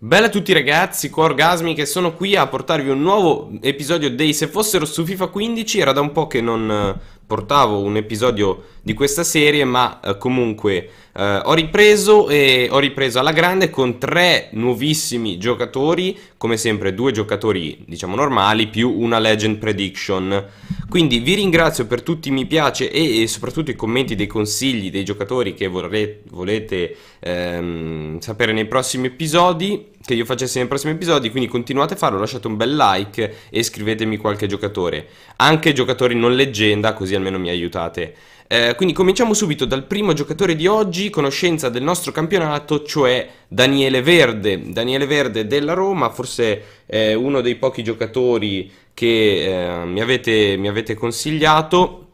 Bella a tutti ragazzi, qua Orgasmi che sono qui a portarvi un nuovo episodio dei Se fossero su FIFA 15 Era da un po' che non eh, portavo un episodio di questa serie ma eh, comunque eh, ho ripreso e ho ripreso alla grande con tre nuovissimi giocatori Come sempre due giocatori diciamo normali più una Legend Prediction quindi vi ringrazio per tutti i mi piace e, e soprattutto i commenti dei consigli dei giocatori che vorrete, volete ehm, sapere nei prossimi episodi che io facessi nei prossimi episodi, quindi continuate a farlo, lasciate un bel like e scrivetemi qualche giocatore, anche giocatori non leggenda, così almeno mi aiutate. Eh, quindi cominciamo subito dal primo giocatore di oggi, conoscenza del nostro campionato, cioè Daniele Verde. Daniele Verde della Roma, forse eh, uno dei pochi giocatori che eh, mi, avete, mi avete consigliato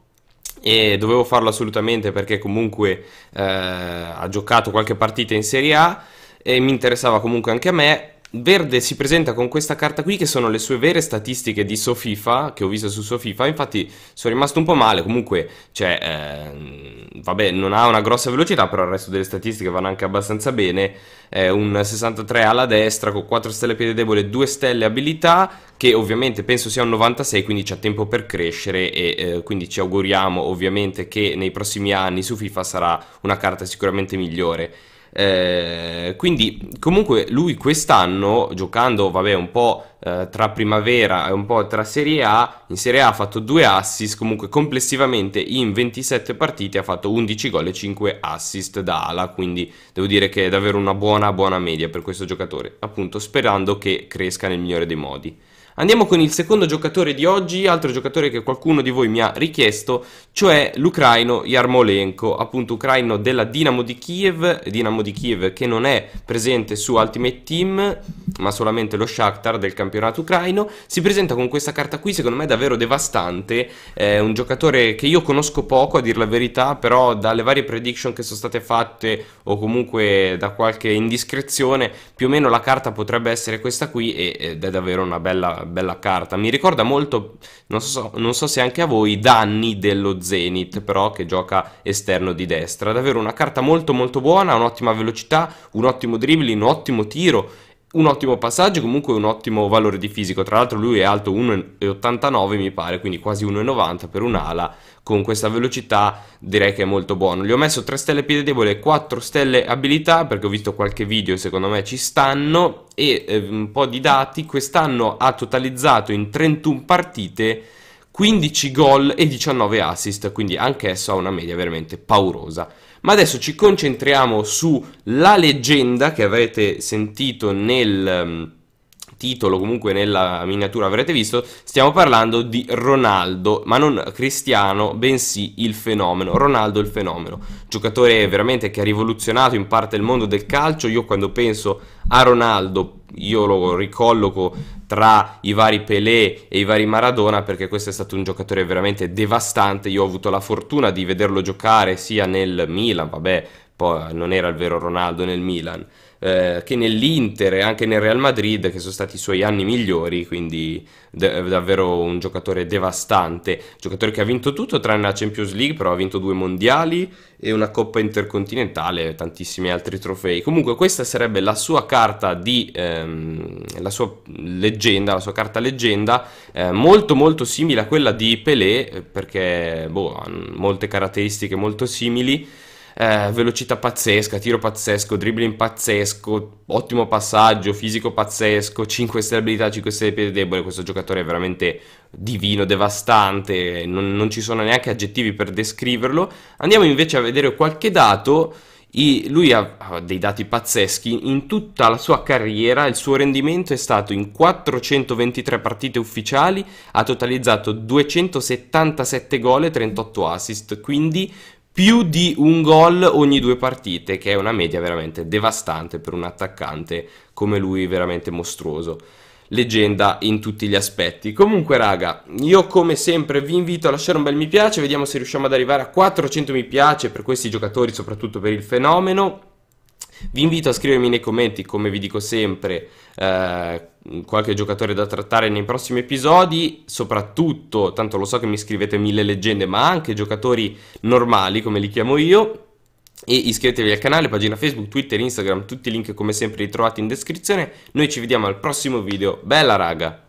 e dovevo farlo assolutamente perché comunque eh, ha giocato qualche partita in Serie A e mi interessava comunque anche a me. Verde si presenta con questa carta qui che sono le sue vere statistiche di Sofifa, che ho visto su Sofifa, infatti sono rimasto un po' male, comunque, cioè, eh, vabbè, non ha una grossa velocità, però il resto delle statistiche vanno anche abbastanza bene, È un 63 alla destra con 4 stelle piede debole, 2 stelle abilità, che ovviamente penso sia un 96, quindi c'è tempo per crescere e eh, quindi ci auguriamo ovviamente che nei prossimi anni su FIFA sarà una carta sicuramente migliore. Eh, quindi comunque lui quest'anno giocando vabbè un po' eh, tra primavera e un po' tra Serie A, in Serie A ha fatto due assist, comunque complessivamente in 27 partite ha fatto 11 gol e 5 assist da ala, quindi devo dire che è davvero una buona buona media per questo giocatore, appunto sperando che cresca nel migliore dei modi. Andiamo con il secondo giocatore di oggi, altro giocatore che qualcuno di voi mi ha richiesto, cioè l'ucraino Yarmolenko, appunto ucraino della Dinamo di Kiev, Dinamo di Kiev che non è presente su Ultimate Team, ma solamente lo Shakhtar del campionato ucraino, si presenta con questa carta qui, secondo me davvero devastante, è un giocatore che io conosco poco a dir la verità, però dalle varie prediction che sono state fatte o comunque da qualche indiscrezione, più o meno la carta potrebbe essere questa qui ed è davvero una bella bella carta. Mi ricorda molto, non so, non so se anche a voi, Danni dello Zenith, però che gioca esterno di destra. Davvero una carta molto molto buona, un'ottima velocità, un ottimo dribbling, un ottimo tiro un ottimo passaggio, comunque un ottimo valore di fisico. Tra l'altro lui è alto 1,89 mi pare, quindi quasi 1,90 per un'ala. Con questa velocità direi che è molto buono. Gli ho messo 3 stelle piede debole 4 stelle abilità perché ho visto qualche video secondo me ci stanno. E eh, un po' di dati, quest'anno ha totalizzato in 31 partite 15 gol e 19 assist, quindi anch'esso ha una media veramente paurosa. Ma adesso ci concentriamo sulla leggenda che avrete sentito nel ehm, titolo, comunque nella miniatura avrete visto, stiamo parlando di Ronaldo, ma non Cristiano, bensì il fenomeno, Ronaldo il fenomeno, giocatore veramente che ha rivoluzionato in parte il mondo del calcio, io quando penso a Ronaldo io lo ricolloco tra i vari Pelé e i vari Maradona perché questo è stato un giocatore veramente devastante, io ho avuto la fortuna di vederlo giocare sia nel Milan, vabbè poi eh, non era il vero Ronaldo nel Milan, eh, che nell'Inter e anche nel Real Madrid, che sono stati i suoi anni migliori, quindi d- davvero un giocatore devastante, giocatore che ha vinto tutto tranne la Champions League, però ha vinto due mondiali e una coppa intercontinentale e tantissimi altri trofei. Comunque questa sarebbe la sua carta di ehm, la sua leggenda, la sua carta leggenda, eh, molto molto simile a quella di Pelé, eh, perché boh, ha molte caratteristiche molto simili eh, velocità pazzesca, tiro pazzesco, dribbling pazzesco, ottimo passaggio, fisico pazzesco, 5 stelle abilità, 5 stelle piede debole, questo giocatore è veramente divino, devastante, non, non ci sono neanche aggettivi per descriverlo. Andiamo invece a vedere qualche dato lui ha dei dati pazzeschi, in tutta la sua carriera il suo rendimento è stato in 423 partite ufficiali, ha totalizzato 277 gol e 38 assist, quindi più di un gol ogni due partite, che è una media veramente devastante per un attaccante come lui, veramente mostruoso. Leggenda in tutti gli aspetti. Comunque, raga, io come sempre vi invito a lasciare un bel mi piace, vediamo se riusciamo ad arrivare a 400 mi piace per questi giocatori, soprattutto per il fenomeno. Vi invito a scrivermi nei commenti, come vi dico sempre, eh, qualche giocatore da trattare nei prossimi episodi, soprattutto, tanto lo so che mi scrivete mille leggende, ma anche giocatori normali, come li chiamo io. E iscrivetevi al canale, pagina Facebook, Twitter, Instagram, tutti i link come sempre li trovate in descrizione. Noi ci vediamo al prossimo video. Bella raga!